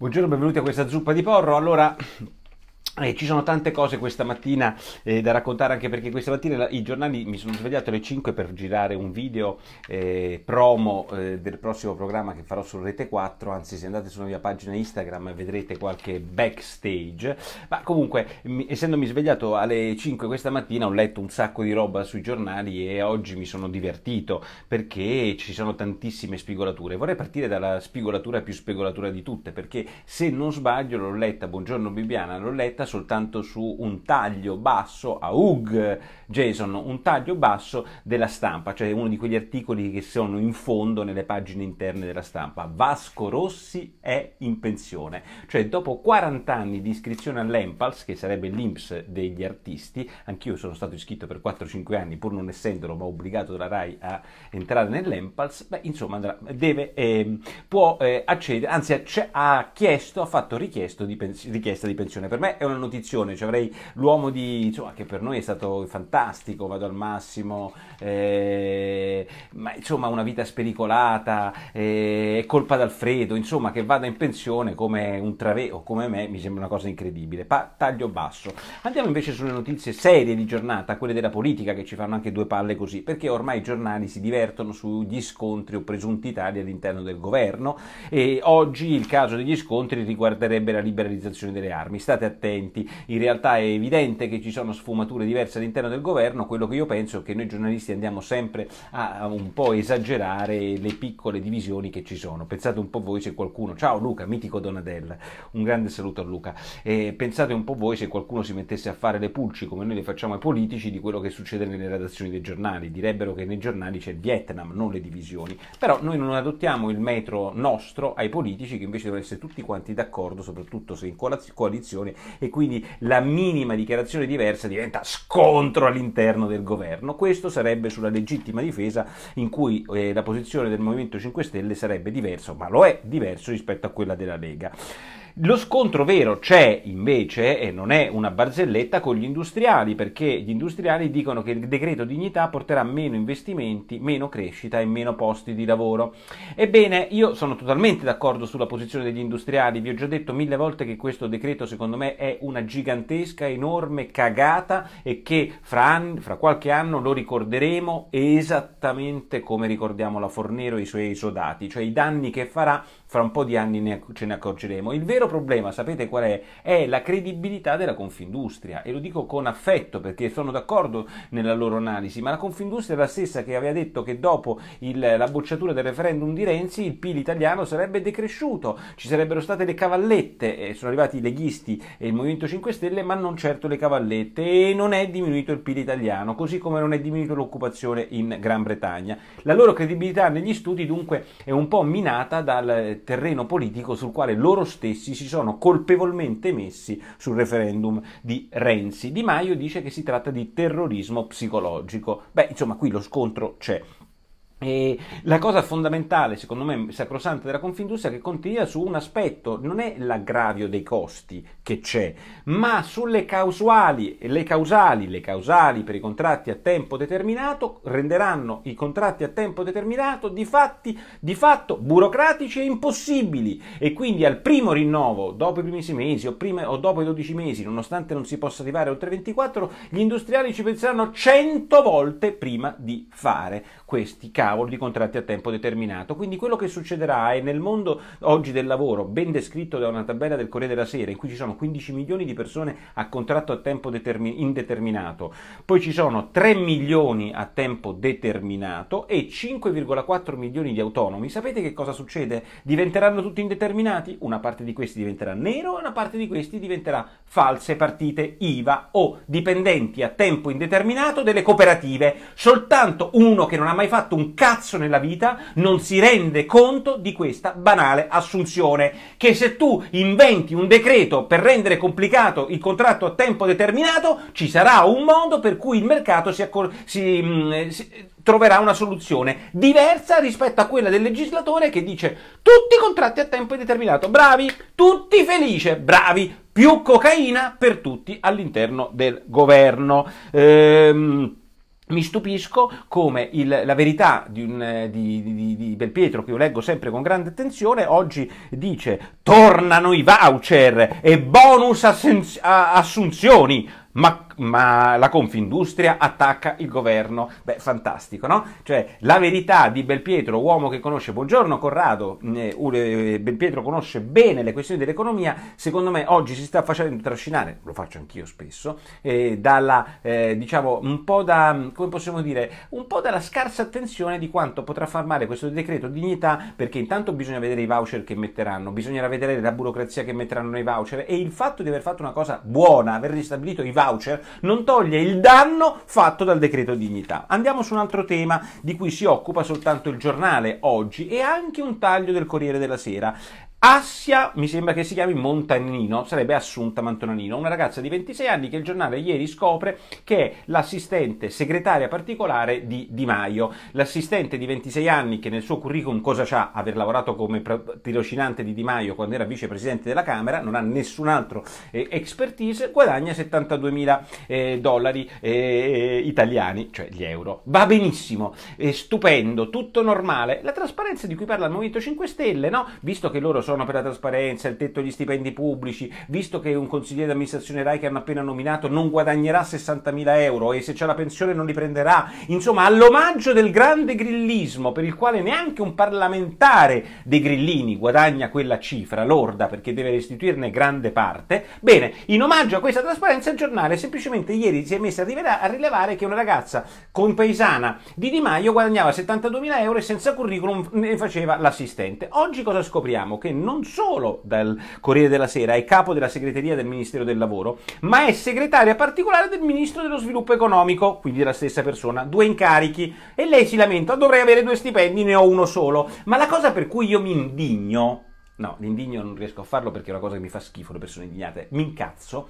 Buongiorno, benvenuti a questa zuppa di porro. Allora, eh, ci sono tante cose questa mattina eh, da raccontare anche perché questa mattina la, i giornali mi sono svegliato alle 5 per girare un video eh, promo eh, del prossimo programma che farò su Rete 4, anzi se andate sulla mia pagina Instagram vedrete qualche backstage, ma comunque mi, essendomi svegliato alle 5 questa mattina ho letto un sacco di roba sui giornali e oggi mi sono divertito perché ci sono tantissime spigolature. Vorrei partire dalla spigolatura più spigolatura di tutte perché se non sbaglio l'ho letta, buongiorno Bibiana, l'ho letta soltanto su un taglio basso a UG Jason, un taglio basso della stampa, cioè uno di quegli articoli che sono in fondo nelle pagine interne della stampa. Vasco Rossi è in pensione, cioè dopo 40 anni di iscrizione all'Empals, che sarebbe l'INPS degli artisti, anch'io sono stato iscritto per 4-5 anni, pur non essendolo, ma obbligato dalla RAI a entrare nell'Empals, beh, insomma, deve, eh, può eh, accedere, anzi ha, chiesto, ha fatto richiesto di richiesta di pensione. Per me è una una notizione, cioè avrei l'uomo di, insomma, che per noi è stato fantastico, vado al massimo, eh, ma insomma una vita spericolata, eh, colpa d'Alfredo, insomma che vada in pensione come un travè o come me mi sembra una cosa incredibile. Pa- taglio basso. Andiamo invece sulle notizie serie di giornata, quelle della politica che ci fanno anche due palle così, perché ormai i giornali si divertono sugli scontri o presunti tali all'interno del governo e oggi il caso degli scontri riguarderebbe la liberalizzazione delle armi. State attenti coerenti. In realtà è evidente che ci sono sfumature diverse all'interno del governo, quello che io penso è che noi giornalisti andiamo sempre a un po' esagerare le piccole divisioni che ci sono. Pensate un po' voi se qualcuno, ciao Luca, mitico Donadella, un grande saluto a Luca, e eh, pensate un po' voi se qualcuno si mettesse a fare le pulci come noi le facciamo ai politici di quello che succede nelle redazioni dei giornali, direbbero che nei giornali c'è il Vietnam, non le divisioni, però noi non adottiamo il metro nostro ai politici che invece devono essere tutti quanti d'accordo, soprattutto se in coalizione e quindi la minima dichiarazione diversa diventa scontro all'interno del governo. Questo sarebbe sulla legittima difesa in cui eh, la posizione del Movimento 5 Stelle sarebbe diversa, ma lo è diverso rispetto a quella della Lega. Lo scontro vero c'è invece, e non è una barzelletta, con gli industriali, perché gli industriali dicono che il decreto dignità porterà meno investimenti, meno crescita e meno posti di lavoro. Ebbene, io sono totalmente d'accordo sulla posizione degli industriali, vi ho già detto mille volte che questo decreto secondo me è una gigantesca, enorme cagata e che fra, anni, fra qualche anno lo ricorderemo esattamente come ricordiamo la Fornero e i suoi esodati, cioè i danni che farà fra un po' di anni ne, ce ne accorgeremo. Il vero problema, sapete qual è? È la credibilità della Confindustria e lo dico con affetto perché sono d'accordo nella loro analisi, ma la Confindustria è la stessa che aveva detto che dopo il, la bocciatura del referendum di Renzi il PIL italiano sarebbe decresciuto, ci sarebbero state le cavallette, eh, sono arrivati i leghisti e il Movimento 5 Stelle, ma non certo le cavallette e non è diminuito il PIL italiano, così come non è diminuito l'occupazione in Gran Bretagna. La loro credibilità negli studi dunque è un po' minata dal terreno politico sul quale loro stessi si sono colpevolmente messi sul referendum di Renzi. Di Maio dice che si tratta di terrorismo psicologico. Beh, insomma, qui lo scontro c'è. E la cosa fondamentale, secondo me, sacrosanta della Confindustria è che continua su un aspetto, non è l'aggravio dei costi che c'è, ma sulle causali, le causali, le causali per i contratti a tempo determinato renderanno i contratti a tempo determinato di, fatti, di fatto burocratici e impossibili e quindi al primo rinnovo, dopo i primi sei mesi o, prima, o dopo i 12 mesi, nonostante non si possa arrivare oltre 24, gli industriali ci penseranno 100 volte prima di fare questi cavoli di contratti a tempo determinato. Quindi quello che succederà è nel mondo oggi del lavoro, ben descritto da una tabella del Corriere della Sera, in cui ci sono 15 milioni di persone a contratto a tempo determin- indeterminato, poi ci sono 3 milioni a tempo determinato e 5,4 milioni di autonomi. Sapete che cosa succede? Diventeranno tutti indeterminati? Una parte di questi diventerà nero e una parte di questi diventerà false partite IVA o dipendenti a tempo indeterminato delle cooperative. Soltanto uno che non ha mai mai fatto un cazzo nella vita non si rende conto di questa banale assunzione che se tu inventi un decreto per rendere complicato il contratto a tempo determinato ci sarà un modo per cui il mercato si, accor- si, mh, mm, si troverà una soluzione diversa rispetto a quella del legislatore che dice tutti i contratti a tempo determinato, bravi, tutti felici, bravi, più cocaina per tutti all'interno del governo. Ehm, mi stupisco come il, la verità di, un, eh, di, di, di, Belpietro, che io leggo sempre con grande attenzione, oggi dice tornano i voucher e bonus assunzioni, ma ma la Confindustria attacca il governo. Beh, fantastico, no? Cioè, la verità di Belpietro, uomo che conosce, buongiorno Corrado, eh, eh, Belpietro conosce bene le questioni dell'economia, secondo me oggi si sta facendo trascinare, lo faccio anch'io spesso, eh, dalla, eh, diciamo, un po' da, come possiamo dire, un po' dalla scarsa attenzione di quanto potrà far male questo decreto dignità, perché intanto bisogna vedere i voucher che metteranno, bisognerà vedere la burocrazia che metteranno nei voucher e il fatto di aver fatto una cosa buona, aver ristabilito i voucher, non toglie il danno fatto dal decreto dignità. Andiamo su un altro tema di cui si occupa soltanto il giornale oggi e anche un taglio del Corriere della Sera. Assia, mi sembra che si chiami Montanino, sarebbe Assunta Montanino, una ragazza di 26 anni che il giornale ieri scopre che è l'assistente segretaria particolare di Di Maio. L'assistente di 26 anni che nel suo curriculum cosa c'ha? Aver lavorato come tirocinante di Di Maio quando era vicepresidente della Camera, non ha nessun altro eh, expertise, guadagna 72 mila eh, dollari eh, eh, italiani, cioè gli euro. Va benissimo, stupendo, tutto normale. La trasparenza di cui parla il Movimento 5 Stelle, no? Visto che loro sono sono per la trasparenza, il tetto agli stipendi pubblici, visto che un consigliere di amministrazione RAI che hanno appena nominato non guadagnerà 60.000 euro e se c'è la pensione non li prenderà, insomma all'omaggio del grande grillismo per il quale neanche un parlamentare dei grillini guadagna quella cifra lorda perché deve restituirne grande parte, bene, in omaggio a questa trasparenza il giornale semplicemente ieri si è messo a, rilevare che una ragazza compaesana di Di Maio guadagnava 72.000 euro e senza curriculum ne faceva l'assistente. Oggi cosa scopriamo? Che non solo dal Corriere della Sera, è capo della segreteria del Ministero del Lavoro, ma è segretaria particolare del Ministro dello Sviluppo Economico, quindi della stessa persona, due incarichi. E lei si lamenta, dovrei avere due stipendi, ne ho uno solo. Ma la cosa per cui io mi indigno, no, l'indigno non riesco a farlo perché è una cosa che mi fa schifo, le persone indignate, mi incazzo,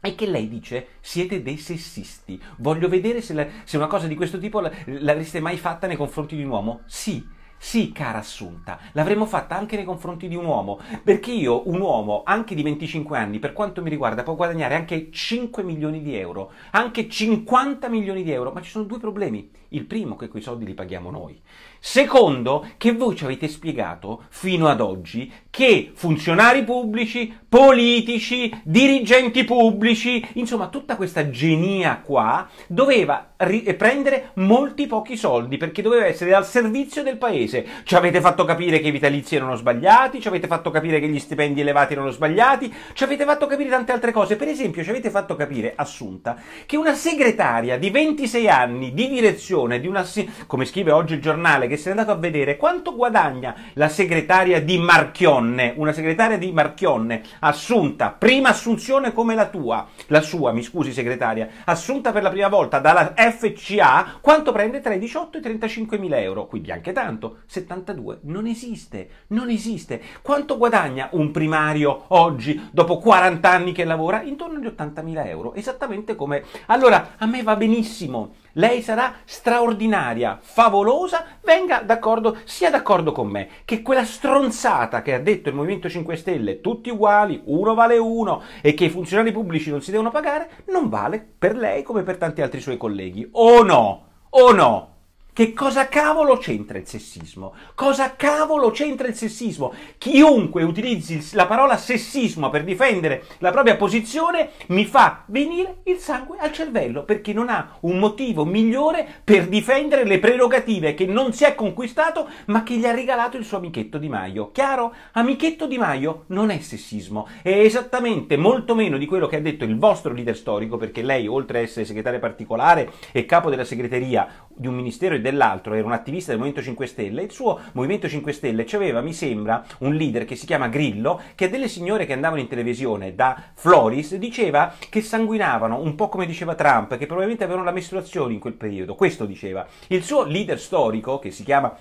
è che lei dice siete dei sessisti. Voglio vedere se, la, se una cosa di questo tipo l'avreste mai fatta nei confronti di un uomo. Sì, sì, cara Assunta, l'avremmo fatta anche nei confronti di un uomo, perché io, un uomo, anche di 25 anni, per quanto mi riguarda, può guadagnare anche 5 milioni di euro, anche 50 milioni di euro, ma ci sono due problemi. Il primo, che quei soldi li paghiamo noi. Secondo, che voi ci avete spiegato fino ad oggi che funzionari pubblici, politici, dirigenti pubblici, insomma tutta questa genia qua, doveva ri- prendere molti pochi soldi perché doveva essere al servizio del paese spese. Ci avete fatto capire che i vitalizi erano sbagliati, ci avete fatto capire che gli stipendi elevati erano sbagliati, ci avete fatto capire tante altre cose. Per esempio, ci avete fatto capire, assunta, che una segretaria di 26 anni di direzione di una come scrive oggi il giornale che se è andato a vedere quanto guadagna la segretaria di Marchionne, una segretaria di Marchionne assunta, prima assunzione come la tua, la sua, mi scusi segretaria, assunta per la prima volta dalla FCA, quanto prende tra i 18 e i 35 mila euro, quindi anche tanto. 72. non esiste, non esiste. Quanto guadagna un primario oggi dopo 40 anni che lavora? Intorno agli 80.000 euro, esattamente come... Allora, a me va benissimo, lei sarà straordinaria, favolosa, venga d'accordo, sia d'accordo con me, che quella stronzata che ha detto il Movimento 5 Stelle, tutti uguali, uno vale uno, e che i funzionari pubblici non si devono pagare, non vale per lei come per tanti altri suoi colleghi. O no, o no. Che cosa cavolo c'entra il sessismo? Cosa cavolo c'entra il sessismo? Chiunque utilizzi la parola sessismo per difendere la propria posizione mi fa venire il sangue al cervello perché non ha un motivo migliore per difendere le prerogative che non si è conquistato ma che gli ha regalato il suo amichetto Di Maio. Chiaro? Amichetto Di Maio non è sessismo, è esattamente molto meno di quello che ha detto il vostro leader storico perché lei oltre a essere segretario particolare e capo della segreteria di un ministero e dell'altro, era un attivista del Movimento 5 Stelle, il suo Movimento 5 Stelle aveva, mi sembra, un leader che si chiama Grillo, che delle signore che andavano in televisione da Floris diceva che sanguinavano, un po' come diceva Trump, che probabilmente avevano la mestruazione in quel periodo, questo diceva. Il suo leader storico, che si chiama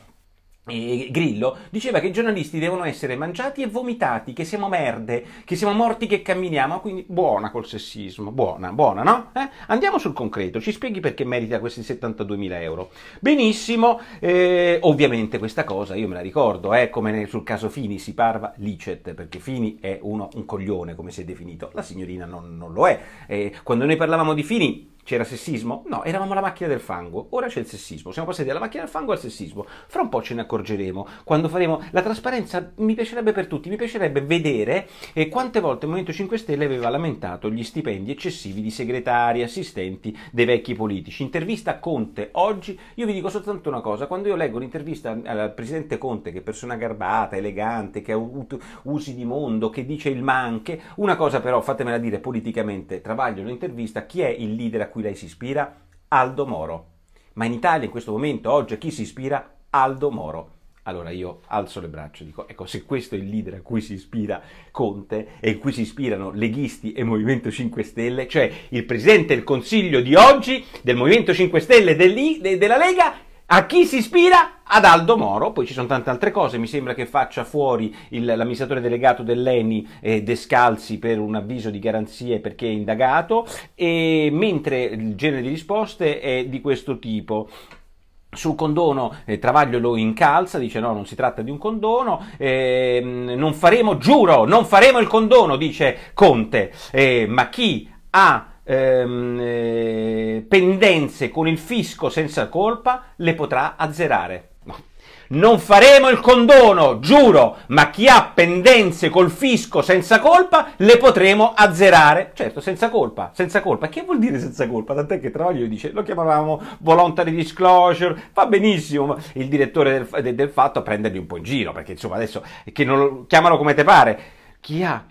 eh, Grillo diceva che i giornalisti devono essere mangiati e vomitati, che siamo merde, che siamo morti che camminiamo, quindi buona col sessismo, buona, buona, no? Eh? Andiamo sul concreto, ci spieghi perché merita questi 72.000 euro. Benissimo, eh, ovviamente questa cosa io me la ricordo, eh, come sul caso Fini si parla licet, perché Fini è uno, un coglione come si è definito, la signorina non, non lo è. Eh, quando noi parlavamo di Fini c'era sessismo? No, eravamo la macchina del fango. Ora c'è il sessismo. Siamo passati dalla macchina del fango al sessismo. Fra un po' ce ne accorgeremo. Quando faremo la trasparenza, mi piacerebbe per tutti, mi piacerebbe vedere eh, quante volte il Movimento 5 Stelle aveva lamentato gli stipendi eccessivi di segretari, assistenti dei vecchi politici. Intervista a Conte oggi. Io vi dico soltanto una cosa: quando io leggo un'intervista al presidente Conte, che è persona garbata, elegante, che ha avuto usi di mondo, che dice il manche, una cosa però, fatemela dire politicamente, travaglio l'intervista, chi è il leader a cui lei si ispira? Aldo Moro. Ma in Italia in questo momento, oggi, a chi si ispira? Aldo Moro. Allora io alzo le braccia e dico, ecco, se questo è il leader a cui si ispira Conte e a cui si ispirano leghisti e Movimento 5 Stelle, cioè il Presidente del Consiglio di oggi del Movimento 5 Stelle e della Lega, a chi si ispira? Ad Aldo Moro, poi ci sono tante altre cose, mi sembra che faccia fuori il, l'amministratore delegato dell'ENI eh, Descalzi per un avviso di garanzie perché è indagato, e, mentre il genere di risposte è di questo tipo. Sul condono eh, Travaglio lo incalza, dice no, non si tratta di un condono, eh, non faremo, giuro, non faremo il condono, dice Conte, eh, ma chi ha ehm, eh, pendenze con il fisco senza colpa le potrà azzerare. Non faremo il condono, giuro, ma chi ha pendenze col fisco senza colpa le potremo azzerare. Certo, senza colpa, senza colpa. Che vuol dire senza colpa? Tant'è che Travaglio dice, lo chiamavamo voluntary disclosure, va benissimo, il direttore del, del, fatto a prenderli un po' in giro, perché insomma adesso, che non lo chiamano come te pare, chi ha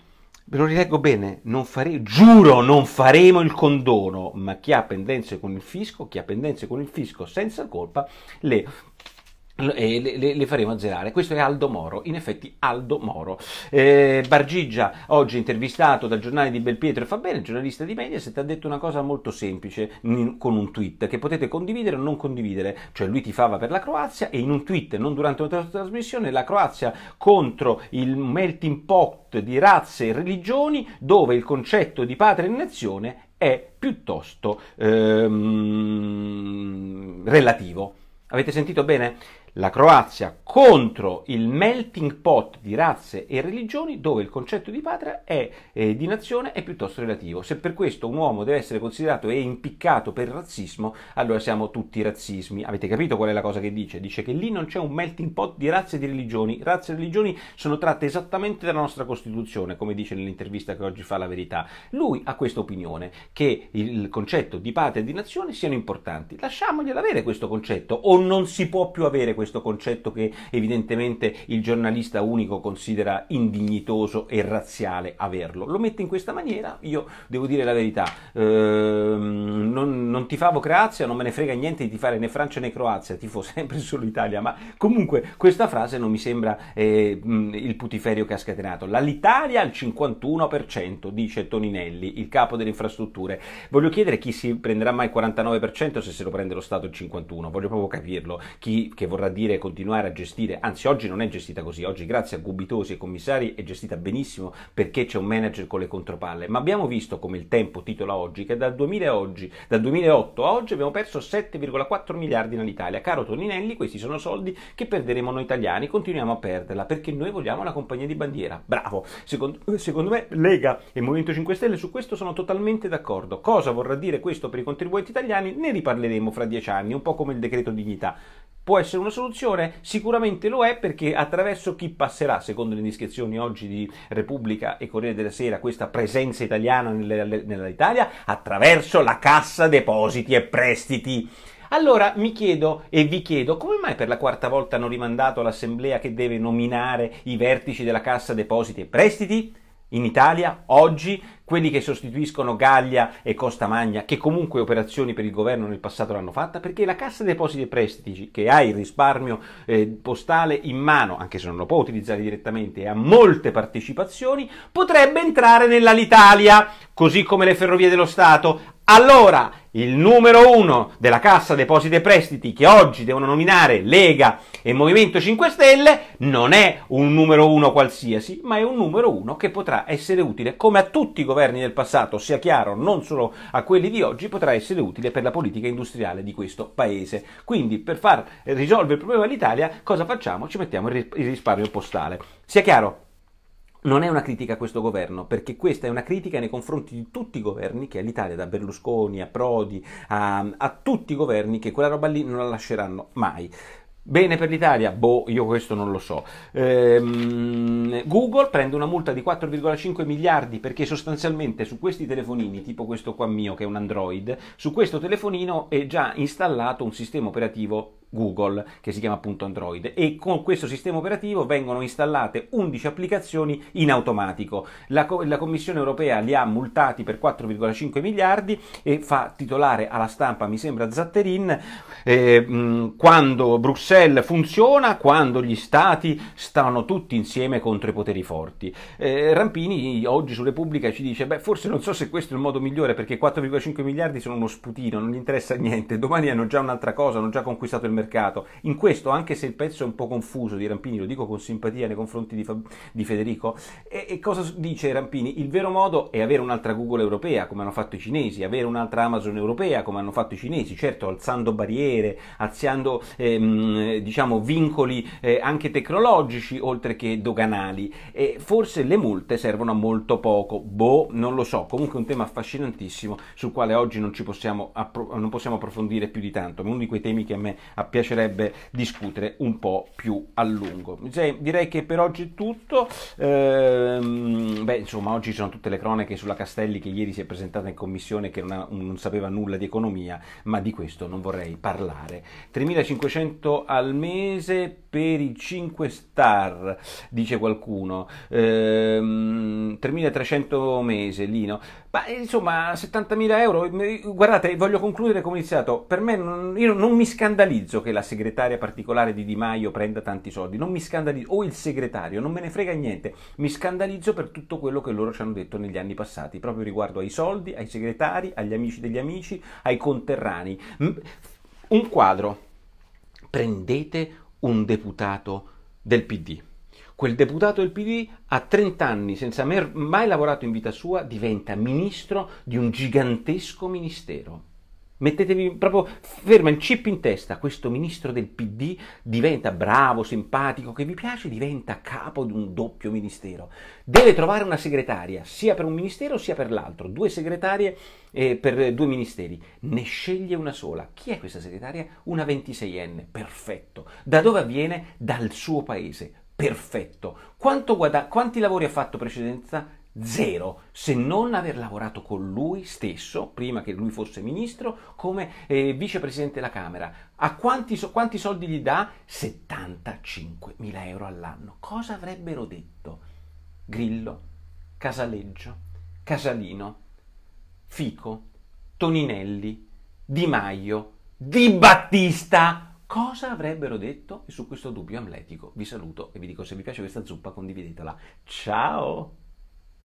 Ve lo rileggo bene, non fare... giuro non faremo il condono, ma chi ha pendenze con il fisco, chi ha pendenze con il fisco senza colpa, le eh, e le, le, faremo azzerare. Questo è Aldo Moro, in effetti Aldo Moro. Eh, Bargigia, oggi intervistato dal giornale di Belpietro e fa bene, giornalista di Mediaset, ha detto una cosa molto semplice in, con un tweet che potete condividere o non condividere, cioè lui tifava per la Croazia e in un tweet, non durante una trasmissione, la Croazia contro il melting pot di razze e religioni dove il concetto di patria e nazione è piuttosto ehm, relativo. Avete sentito bene? la Croazia contro il melting pot di razze e religioni dove il concetto di patria e eh, di nazione è piuttosto relativo. Se per questo un uomo deve essere considerato e impiccato per razzismo, allora siamo tutti razzismi. Avete capito qual è la cosa che dice? Dice che lì non c'è un melting pot di razze e di religioni. Razze e religioni sono tratte esattamente dalla nostra Costituzione, come dice nell'intervista che oggi fa la verità. Lui ha questa opinione che il concetto di patria e di nazione siano importanti. Lasciamogliela avere questo concetto o non si può più avere questo questo concetto che evidentemente il giornalista unico considera indignitoso e razziale averlo. Lo mette in questa maniera, io devo dire la verità, ehm, non, non favo Croazia, non me ne frega niente di fare né Francia né Croazia, tifo sempre solo Italia, ma comunque questa frase non mi sembra eh, mm, il putiferio che ha scatenato. L'Italia al 51%, dice Toninelli, il capo delle infrastrutture. Voglio chiedere chi si prenderà mai il 49% se se lo prende lo Stato il 51%, voglio proprio capirlo, chi che vorrà dire continuare a gestire, anzi oggi non è gestita così, oggi grazie a Gubitosi e commissari è gestita benissimo perché c'è un manager con le contropalle, ma abbiamo visto come il tempo titola oggi che dal, oggi, dal 2008 a oggi abbiamo perso 7,4 miliardi all'Italia. Caro Toninelli, questi sono soldi che perderemo noi italiani, continuiamo a perderla perché noi vogliamo la compagnia di bandiera. Bravo, secondo, eh, secondo me Lega e Movimento 5 Stelle su questo sono totalmente d'accordo. Cosa vorrà dire questo per i contribuenti italiani? Ne riparleremo fra dieci anni, un po' come il decreto dignità può essere una soluzione? Sicuramente lo è perché attraverso chi passerà, secondo le indiscrezioni oggi di Repubblica e Corriere della Sera, questa presenza italiana nell'Italia? Attraverso la Cassa Depositi e Prestiti. Allora mi chiedo e vi chiedo come mai per la quarta volta hanno rimandato l'assemblea che deve nominare i vertici della Cassa Depositi e Prestiti? In Italia oggi quelli che sostituiscono Gallia e Costa Magna, che comunque operazioni per il governo nel passato l'hanno fatta, perché la Cassa Depositi e Prestiti, che ha il risparmio eh, postale in mano, anche se non lo può utilizzare direttamente e ha molte partecipazioni, potrebbe entrare nell'Alitalia, così come le Ferrovie dello Stato, allora, il numero uno della Cassa Depositi e Prestiti che oggi devono nominare Lega e Movimento 5 Stelle non è un numero uno qualsiasi, ma è un numero uno che potrà essere utile, come a tutti i governi del passato, sia chiaro, non solo a quelli di oggi, potrà essere utile per la politica industriale di questo paese. Quindi, per far risolvere il problema dell'Italia, cosa facciamo? Ci mettiamo il risparmio postale. Sia chiaro, non è una critica a questo governo, perché questa è una critica nei confronti di tutti i governi, che è l'Italia, da Berlusconi a Prodi, a, a tutti i governi che quella roba lì non la lasceranno mai. Bene per l'Italia? Boh, io questo non lo so. Ehm, Google prende una multa di 4,5 miliardi perché sostanzialmente su questi telefonini, tipo questo qua mio che è un Android, su questo telefonino è già installato un sistema operativo Google, che si chiama appunto Android, e con questo sistema operativo vengono installate 11 applicazioni in automatico. La, co- la Commissione europea li ha multati per 4,5 miliardi e fa titolare alla stampa, mi sembra, Zatterin, eh, quando Bruxelles funziona, quando gli stati stanno tutti insieme contro i poteri forti. Eh, Rampini oggi su Repubblica ci dice, beh, forse non so se questo è il modo migliore perché 4,5 miliardi sono uno sputino, non gli interessa niente, domani hanno già un'altra cosa, hanno già conquistato il mercato mercato. In questo, anche se il pezzo è un po' confuso di Rampini, lo dico con simpatia nei confronti di, Fa- di Federico, e-, e cosa dice Rampini? Il vero modo è avere un'altra Google europea, come hanno fatto i cinesi, avere un'altra Amazon europea, come hanno fatto i cinesi, certo alzando barriere, alzando ehm, diciamo, vincoli eh, anche tecnologici, oltre che doganali. E forse le multe servono a molto poco, boh, non lo so, comunque è un tema affascinantissimo sul quale oggi non, ci possiamo, appro- non possiamo approfondire più di tanto, è uno di quei temi che a me ha piacerebbe discutere un po' più a lungo. Direi che per oggi è tutto. Ehm, beh, insomma, oggi ci sono tutte le cronache sulla Castelli che ieri si è presentata in commissione che non, ha, non sapeva nulla di economia, ma di questo non vorrei parlare. 3.500 al mese per i 5 star, dice qualcuno. Ehm, 3.300 mese, Lino. Ma insomma, 70.000 euro. Guardate, voglio concludere come ho iniziato. Per me, non, io non mi scandalizzo scandalizzo che la segretaria particolare di Di Maio prenda tanti soldi, non mi scandalizzo, o il segretario, non me ne frega niente, mi scandalizzo per tutto quello che loro ci hanno detto negli anni passati, proprio riguardo ai soldi, ai segretari, agli amici degli amici, ai conterranei. Un quadro, prendete un deputato del PD. Quel deputato del PD a 30 anni, senza mai lavorato in vita sua, diventa ministro di un gigantesco ministero. Mettetevi proprio ferma il chip in testa, questo ministro del PD diventa bravo, simpatico, che vi piace, diventa capo di un doppio ministero. Deve trovare una segretaria, sia per un ministero sia per l'altro, due segretarie eh, per due ministeri. Ne sceglie una sola. Chi è questa segretaria? Una 26enne, perfetto. Da dove avviene? Dal suo paese, perfetto. Guada- quanti lavori ha fatto precedenza? Zero, se non aver lavorato con lui stesso, prima che lui fosse ministro, come eh, vicepresidente della Camera. A quanti, so, quanti soldi gli dà? 75 mila euro all'anno. Cosa avrebbero detto Grillo, Casaleggio, Casalino, Fico, Toninelli, Di Maio, Di Battista? cosa avrebbero detto? E su questo dubbio amletico vi saluto e vi dico se vi piace questa zuppa condividetela. Ciao!